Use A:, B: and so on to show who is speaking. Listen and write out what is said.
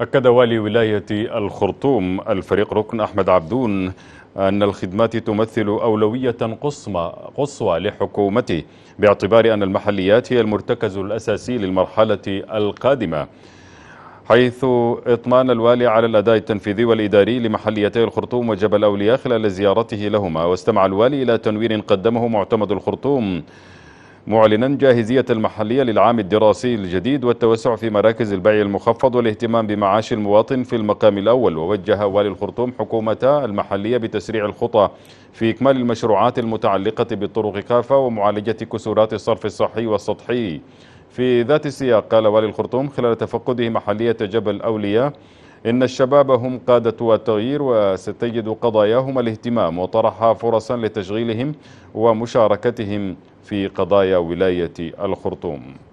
A: أكد والي ولاية الخرطوم الفريق ركن أحمد عبدون أن الخدمات تمثل أولوية قصمة قصوى لحكومته باعتبار أن المحليات هي المرتكز الأساسي للمرحلة القادمة حيث إطمان الوالي على الأداء التنفيذي والإداري لمحليتي الخرطوم وجبل أولياء خلال زيارته لهما واستمع الوالي إلى تنوير قدمه معتمد الخرطوم معلنا جاهزية المحلية للعام الدراسي الجديد والتوسع في مراكز البيع المخفض والاهتمام بمعاش المواطن في المقام الأول ووجه والي الخرطوم حكومتا المحلية بتسريع الخطى في إكمال المشروعات المتعلقة بالطرق كافة ومعالجة كسورات الصرف الصحي والسطحي في ذات السياق قال والي الخرطوم خلال تفقده محلية جبل أولياء إن الشباب هم قادة التغيير وستجد قضاياهم الاهتمام وطرح فرصا لتشغيلهم ومشاركتهم في قضايا ولاية الخرطوم